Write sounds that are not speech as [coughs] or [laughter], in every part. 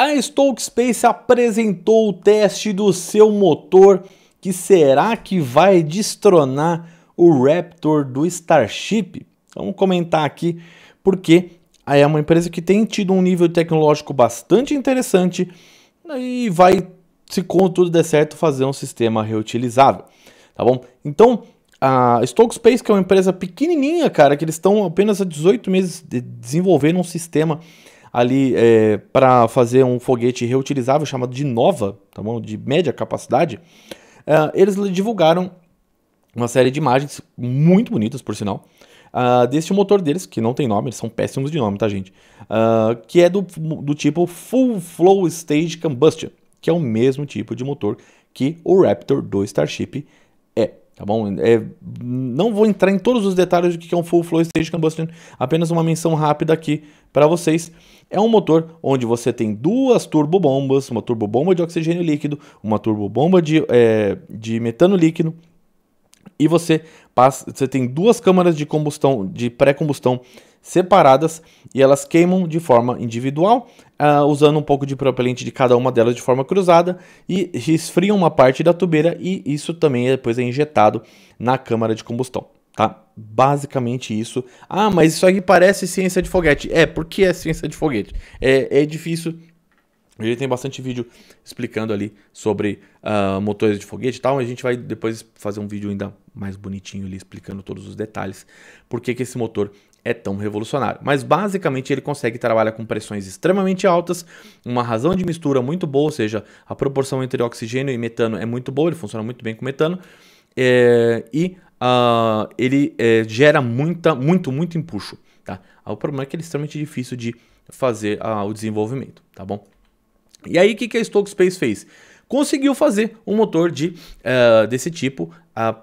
A Stoke Space apresentou o teste do seu motor que será que vai destronar o Raptor do Starship. Vamos comentar aqui porque é uma empresa que tem tido um nível tecnológico bastante interessante e vai, se com tudo der certo, fazer um sistema reutilizável, tá bom? Então, a Stoke Space, que é uma empresa pequenininha, cara, que eles estão apenas há 18 meses de desenvolvendo um sistema ali é, para fazer um foguete reutilizável chamado de Nova, tá bom? de média capacidade, é, eles divulgaram uma série de imagens muito bonitas, por sinal, uh, deste motor deles, que não tem nome, eles são péssimos de nome, tá, gente? Uh, que é do, do tipo Full Flow Stage Combustion, que é o mesmo tipo de motor que o Raptor do Starship Tá bom? É, não vou entrar em todos os detalhes do que é um full flow stage combustion, apenas uma menção rápida aqui para vocês. É um motor onde você tem duas turbobombas, uma turbobomba de oxigênio líquido, uma turbobomba de, é, de metano líquido, e você passa, você tem duas câmaras de combustão, de pré-combustão separadas e elas queimam de forma individual, uh, usando um pouco de propelente de cada uma delas de forma cruzada e esfriam uma parte da tubeira e isso também é depois é injetado na câmara de combustão, tá? Basicamente isso. Ah, mas isso aqui parece ciência de foguete. É, porque é ciência de foguete. É, é difícil ele tem bastante vídeo explicando ali sobre uh, motores de foguete e tal. A gente vai depois fazer um vídeo ainda mais bonitinho ali explicando todos os detalhes. Por que, que esse motor é tão revolucionário. Mas basicamente ele consegue trabalhar com pressões extremamente altas, uma razão de mistura muito boa, ou seja, a proporção entre oxigênio e metano é muito boa, ele funciona muito bem com metano. É, e uh, ele é, gera muita, muito, muito empuxo. Tá? O problema é que ele é extremamente difícil de fazer uh, o desenvolvimento, tá bom? E aí o que, que a Stoke Space fez? Conseguiu fazer um motor de, uh, desse tipo uh,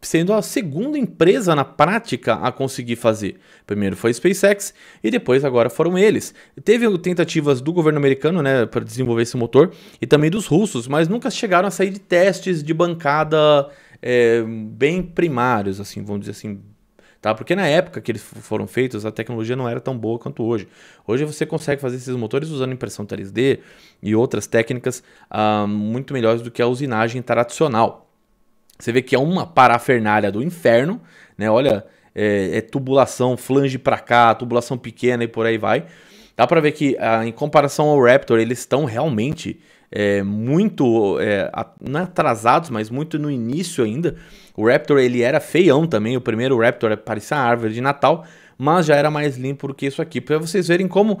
sendo a segunda empresa na prática a conseguir fazer. Primeiro foi a SpaceX e depois agora foram eles. Teve tentativas do governo americano, né, para desenvolver esse motor e também dos russos, mas nunca chegaram a sair de testes de bancada é, bem primários, assim, vamos dizer assim, Tá? Porque na época que eles foram feitos, a tecnologia não era tão boa quanto hoje. Hoje você consegue fazer esses motores usando impressão 3D e outras técnicas ah, muito melhores do que a usinagem tradicional. Você vê que é uma parafernália do inferno, né? Olha, é, é tubulação, flange para cá, tubulação pequena e por aí vai. Dá para ver que, ah, em comparação ao Raptor, eles estão realmente é, muito, é, não é atrasados, mas muito no início ainda. O Raptor ele era feião também, o primeiro Raptor parecia uma árvore de Natal mas já era mais limpo do que isso aqui. Para vocês verem como uh,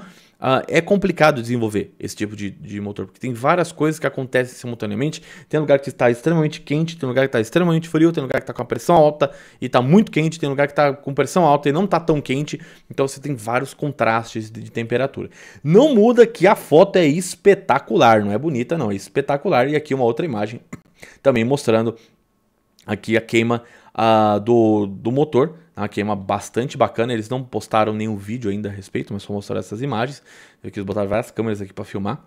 é complicado desenvolver esse tipo de, de, motor, porque tem várias coisas que acontecem simultaneamente. Tem lugar que está extremamente quente, tem lugar que está extremamente frio, tem lugar que está com a pressão alta e está muito quente, tem lugar que está com pressão alta e não está tão quente. Então você tem vários contrastes de, de temperatura. Não muda que a foto é espetacular, não é bonita não, é espetacular. E aqui uma outra imagem também mostrando aqui a queima uh, do, do motor, né? que é uma bastante bacana. Eles não postaram nenhum vídeo ainda a respeito, mas só mostraram essas imagens. Eu quis botar várias câmeras aqui para filmar.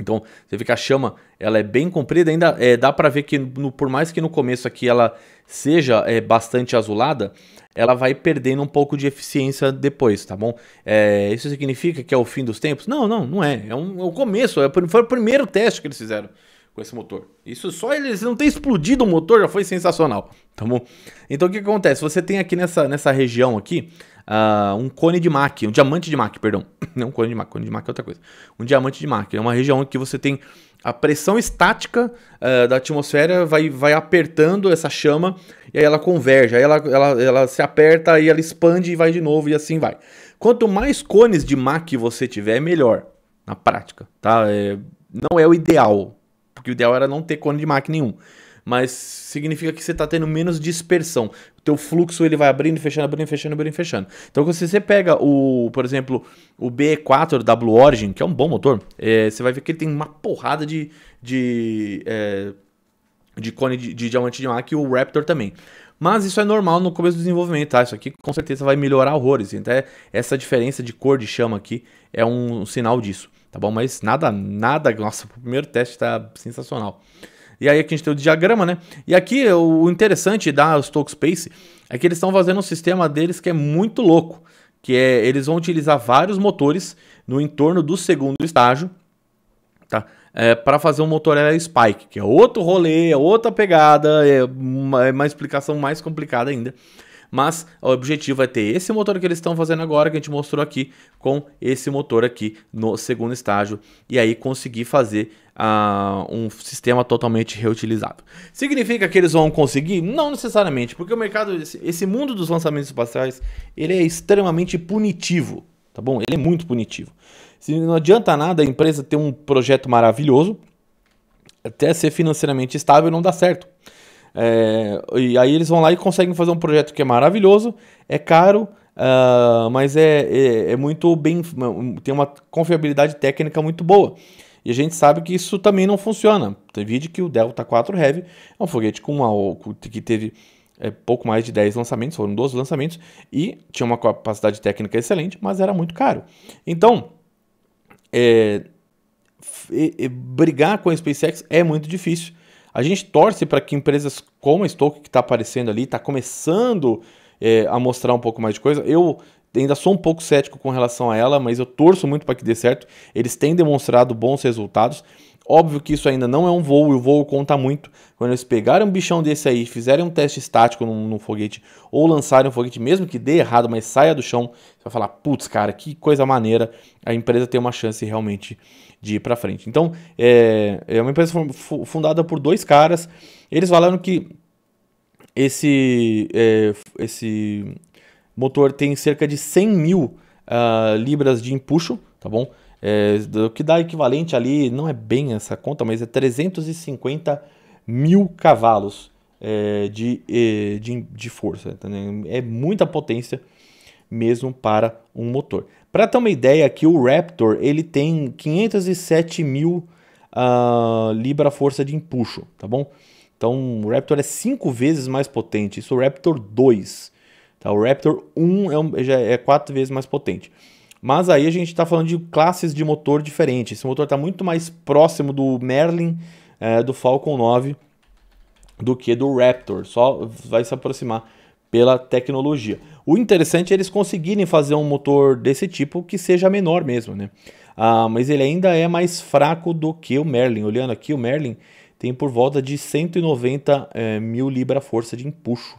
Então, você vê que a chama ela é bem comprida, ainda é, dá para ver que no, por mais que no começo aqui ela seja é, bastante azulada, ela vai perdendo um pouco de eficiência depois, tá bom? É, isso significa que é o fim dos tempos? Não, não, não é. É, um, é o começo, é, foi o primeiro teste que eles fizeram com esse motor. Isso só eles não ter explodido o motor já foi sensacional, tá bom? Então o que, que acontece? Você tem aqui nessa, nessa região aqui uh, um cone de Mach, um diamante de Mach, perdão. [coughs] Não um cone de Mach, cone de Mach é outra coisa. Um diamante de Mach. É uma região que você tem a pressão estática uh, da atmosfera vai, vai apertando essa chama e aí ela converge, aí ela, ela, ela se aperta, e ela expande e vai de novo e assim vai. Quanto mais cones de Mach você tiver, é melhor na prática, tá? É, não é o ideal, porque o ideal era não ter cone de máquina nenhum. Mas significa que você está tendo menos dispersão. O teu fluxo ele vai abrindo, fechando, abrindo, fechando, abrindo, fechando. Então, se você pega o, por exemplo, o B4 da Blue Origin, que é um bom motor, é, você vai ver que ele tem uma porrada de, de, é, de cone de, de diamante de máquina, e o Raptor também. Mas isso é normal no começo do desenvolvimento, tá? Isso aqui com certeza vai melhorar horrores. Até então, essa diferença de cor de chama aqui é um sinal disso tá bom? Mas nada, nada, nossa, o primeiro teste tá sensacional. E aí aqui a gente tem o diagrama, né? E aqui é o interessante da Stoke Space é que eles estão fazendo um sistema deles que é muito louco, que é eles vão utilizar vários motores no entorno do segundo estágio, tá? É, para fazer um motor era Spike, que é outro rolê, é outra pegada, é uma, é uma explicação mais complicada ainda mas o objetivo é ter esse motor que eles estão fazendo agora, que a gente mostrou aqui, com esse motor aqui no segundo estágio, e aí conseguir fazer uh, um sistema totalmente reutilizável. Significa que eles vão conseguir? Não necessariamente, porque o mercado, esse mundo dos lançamentos espaciais, ele é extremamente punitivo, tá bom? Ele é muito punitivo. Se não adianta nada a empresa ter um projeto maravilhoso, até ser financeiramente estável não dá certo. É, e aí eles vão lá e conseguem fazer um projeto que é maravilhoso, é caro, uh, mas é, é, é, muito bem. tem uma confiabilidade técnica muito boa. E a gente sabe que isso também não funciona. tem vídeo que o Delta 4 Heavy é um foguete com uma, que teve é, pouco mais de 10 lançamentos, foram 12 lançamentos, e tinha uma capacidade técnica excelente, mas era muito caro. Então, é, brigar com a SpaceX é muito difícil a gente torce para que empresas como a Stoke, que está aparecendo ali, está começando é, a mostrar um pouco mais de coisa. Eu ainda sou um pouco cético com relação a ela, mas eu torço muito para que dê certo. Eles têm demonstrado bons resultados. Óbvio que isso ainda não é um voo, e o voo conta muito. Quando eles pegarem um bichão desse aí, fizerem um teste estático num, foguete, ou lançarem um foguete, mesmo que dê errado, mas saia do chão, você vai falar, putz, cara, que coisa maneira, a empresa tem uma chance realmente de ir para frente. Então, é, é uma empresa fundada por dois caras, eles falaram que esse, é, esse motor tem cerca de 100 mil uh, libras de empuxo, tá bom? é, o que dá equivalente ali, não é bem essa conta, mas é 350 mil cavalos é, de, é, de, de força. Entendeu? É muita potência mesmo para um motor. Para ter uma ideia, aqui o Raptor ele tem 507 mil uh, ah, libra-força de empuxo, tá bom? Então o Raptor é cinco vezes mais potente. Isso é o Raptor 2. Tá? O Raptor 1 é, um, já é quatro vezes mais potente. Mas aí a gente está falando de classes de motor diferentes. Esse motor está muito mais próximo do Merlin, é, do Falcon 9, do que do Raptor. Só vai se aproximar pela tecnologia. O interessante é eles conseguirem fazer um motor desse tipo que seja menor mesmo, né? Ah, mas ele ainda é mais fraco do que o Merlin. Olhando aqui, o Merlin tem por volta de 190 é, mil libra-força de empuxo.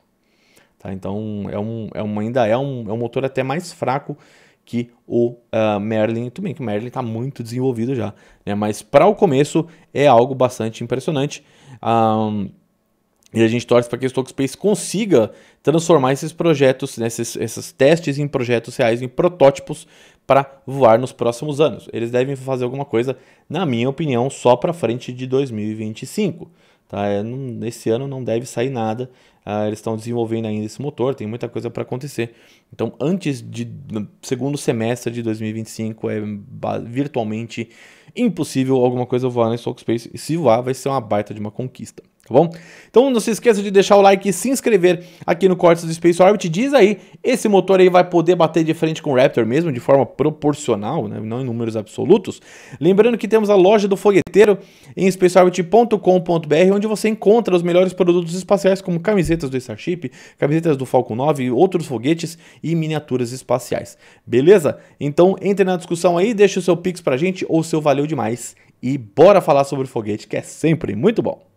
Tá? Então é um, é um, ainda é um, é um motor até mais fraco que o uh, Merlin, tudo bem que o Merlin está muito desenvolvido já, né? mas para o começo é algo bastante impressionante. Um, e a gente torce para que o Stockspace consiga transformar esses projetos, né, esses, esses, testes em projetos reais, em protótipos para voar nos próximos anos. Eles devem fazer alguma coisa, na minha opinião, só para frente de 2025. Tá? É, não, ano não deve sair nada. Ah, eles estão desenvolvendo ainda esse motor, tem muita coisa para acontecer. Então, antes de segundo semestre de 2025, é virtualmente impossível alguma coisa voar na Stock Space. E se voar, vai ser uma baita de uma conquista tá bom? Então não se esqueça de deixar o like e se inscrever aqui no Cortes do Space Orbit. Diz aí, esse motor aí vai poder bater de frente com o Raptor mesmo, de forma proporcional, né? não em números absolutos. Lembrando que temos a loja do fogueteiro em spaceorbit.com.br, onde você encontra os melhores produtos espaciais, como camisetas do Starship, camisetas do Falcon 9, outros foguetes e miniaturas espaciais. Beleza? Então entre na discussão aí, deixa o seu pix pra gente ou o seu valeu demais. E bora falar sobre o foguete, que é sempre muito bom.